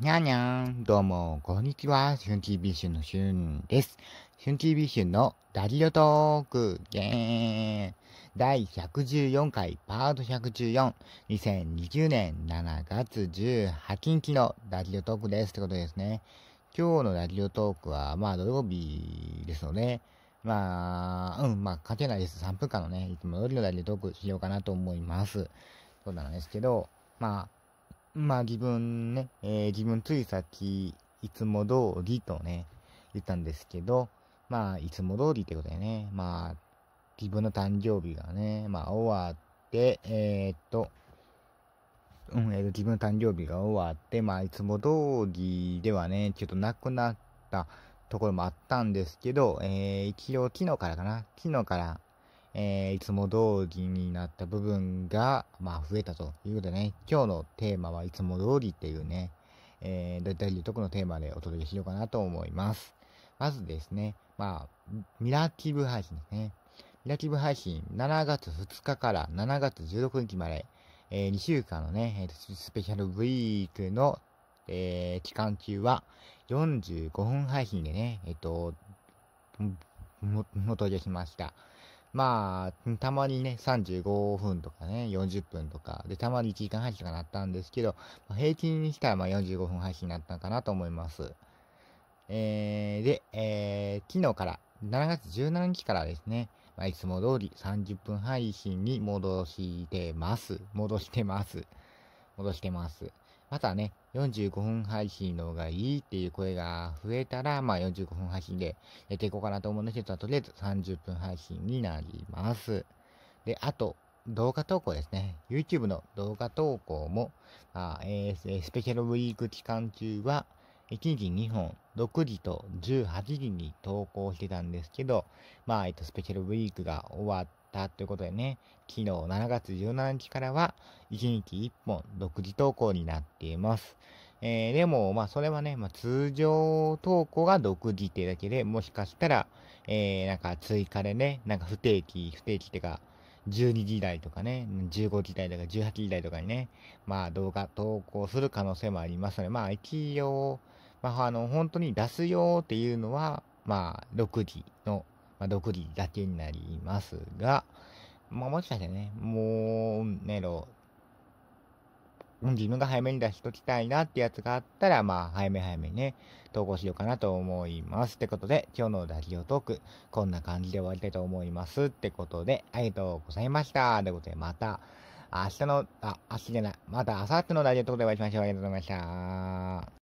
にゃにゃん、どうも、こんにちは、シュン TV シュンのシュンです。シュン TV シュンのダリオトーク、イェーン第114回パート114、2020年7月18日のダリオトークですってことですね。今日のダリオトークは、まあ土曜日ですので、まあ、うん、まあ勝てないです。3分間のね、いつも通りのダリオトークしようかなと思います。そうなんですけど、まあ、まあ自分ね、えー、自分ついさっき、いつも通りとね、言ったんですけど、まあいつも通りってことでね、まあ自分の誕生日がね、まあ終わって、えー、っと、うん、えー、と自分の誕生日が終わって、まあいつも通りではね、ちょっとなくなったところもあったんですけど、えー、一応昨日からかな、昨日からえー、いつも通りになった部分が、まあ、増えたということでね、今日のテーマはいつも通りっていうね、えー、大体特のテーマでお届けしようかなと思います。まずですね、まあ、ミラーキブ配信ですね。ミラーキブ配信、7月2日から7月16日まで、えー、2週間のね、スペシャルウィークの、えー、期間中は、45分配信でね、えっ、ー、と、お届けしました。まあ、たまにね、35分とかね、40分とか、で、たまに1時間配信とかなったんですけど、ま平均にしたらまあ45分配信になったかなと思います。えー、で、えー、昨日から、7月17日からですね、まあ、いつも通り30分配信に戻してます。戻してます。戻してます。またね、45分配信の方がいいっていう声が増えたら、まあ45分配信でやっていこうかなと思うんですけど、とりあえず30分配信になります。で、あと、動画投稿ですね。YouTube の動画投稿も、あえー、スペシャルウィーク期間中は、1時2本、6時と18時に投稿してたんですけど、まあ、えっと、スペシャルウィークが終わっったということでね、昨日7月17日からは1日1本独自投稿になっています。えー、でも、まあそれはね、まあ、通常投稿が独自ってだけでもしかしたら、えー、なんか追加でね、なんか不定期、不定期ってか、12時台とかね、15時台とか18時台とかにね、まあ動画投稿する可能性もありますので、まあ一応、まああの、本当に出すよっていうのは、まあ6時のまあ、独自だけになりますが、まあ、もしかしてね、もう、ねろ、自分が早めに出しときたいなってやつがあったら、まあ、早め早めね、投稿しようかなと思います。ってことで、今日のラジオトーク、こんな感じで終わりたいと思います。ってことで、ありがとうございました。ということで、また、明日の、あ、明日じゃない、また明後日のラジオトークでお会いしましょう。ありがとうございました。